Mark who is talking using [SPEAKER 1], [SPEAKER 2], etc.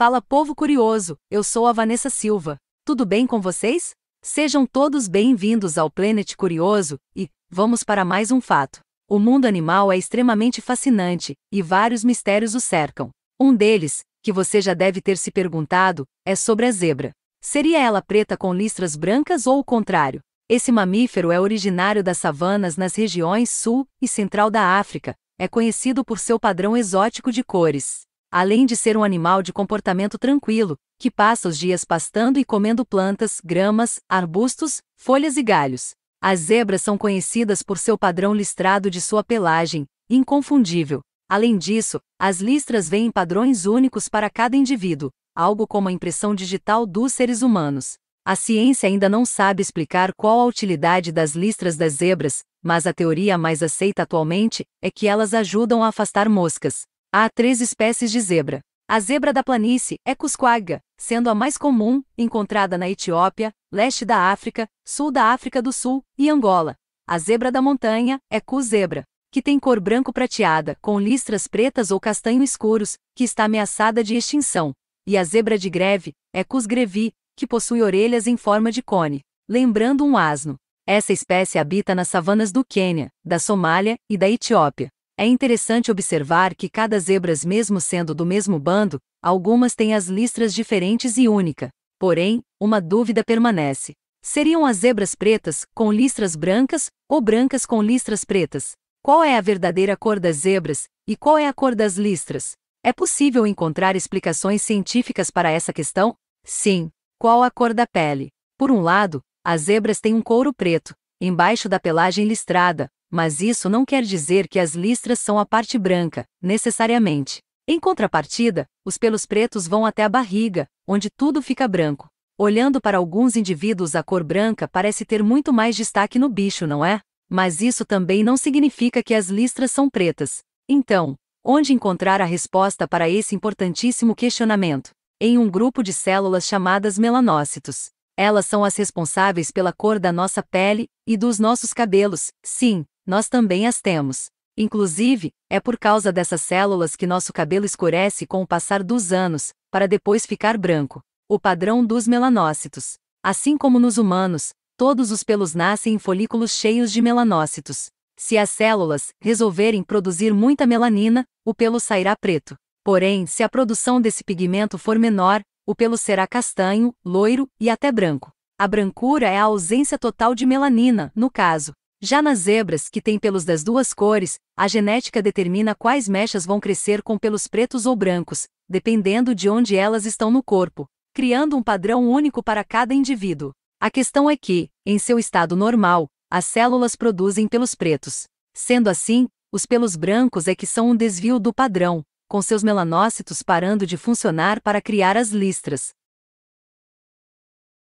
[SPEAKER 1] Fala povo curioso, eu sou a Vanessa Silva. Tudo bem com vocês? Sejam todos bem-vindos ao Planet Curioso e vamos para mais um fato. O mundo animal é extremamente fascinante e vários mistérios o cercam. Um deles, que você já deve ter se perguntado, é sobre a zebra. Seria ela preta com listras brancas ou o contrário? Esse mamífero é originário das savanas nas regiões sul e central da África. É conhecido por seu padrão exótico de cores além de ser um animal de comportamento tranquilo, que passa os dias pastando e comendo plantas, gramas, arbustos, folhas e galhos. As zebras são conhecidas por seu padrão listrado de sua pelagem, inconfundível. Além disso, as listras vêm em padrões únicos para cada indivíduo, algo como a impressão digital dos seres humanos. A ciência ainda não sabe explicar qual a utilidade das listras das zebras, mas a teoria mais aceita atualmente é que elas ajudam a afastar moscas. Há três espécies de zebra. A zebra da planície é Cusquaga, sendo a mais comum, encontrada na Etiópia, leste da África, sul da África do Sul e Angola. A zebra da montanha é Cuzebra, que tem cor branco prateada, com listras pretas ou castanho escuros, que está ameaçada de extinção. E a zebra de greve é cus-grevi, que possui orelhas em forma de cone, lembrando um asno. Essa espécie habita nas savanas do Quênia, da Somália e da Etiópia. É interessante observar que cada zebras, mesmo sendo do mesmo bando, algumas têm as listras diferentes e única. Porém, uma dúvida permanece. Seriam as zebras pretas com listras brancas ou brancas com listras pretas? Qual é a verdadeira cor das zebras e qual é a cor das listras? É possível encontrar explicações científicas para essa questão? Sim. Qual a cor da pele? Por um lado, as zebras têm um couro preto, embaixo da pelagem listrada, mas isso não quer dizer que as listras são a parte branca, necessariamente. Em contrapartida, os pelos pretos vão até a barriga, onde tudo fica branco. Olhando para alguns indivíduos, a cor branca parece ter muito mais destaque no bicho, não é? Mas isso também não significa que as listras são pretas. Então, onde encontrar a resposta para esse importantíssimo questionamento? Em um grupo de células chamadas melanócitos. Elas são as responsáveis pela cor da nossa pele e dos nossos cabelos, sim, nós também as temos. Inclusive, é por causa dessas células que nosso cabelo escurece com o passar dos anos, para depois ficar branco. O padrão dos melanócitos. Assim como nos humanos, todos os pelos nascem em folículos cheios de melanócitos. Se as células resolverem produzir muita melanina, o pelo sairá preto. Porém, se a produção desse pigmento for menor, o pelo será castanho, loiro e até branco. A brancura é a ausência total de melanina, no caso, já nas zebras, que têm pelos das duas cores, a genética determina quais mechas vão crescer com pelos pretos ou brancos, dependendo de onde elas estão no corpo, criando um padrão único para cada indivíduo. A questão é que, em seu estado normal, as células produzem pelos pretos. Sendo assim, os pelos brancos é que são um desvio do padrão, com seus melanócitos parando de funcionar para criar as listras,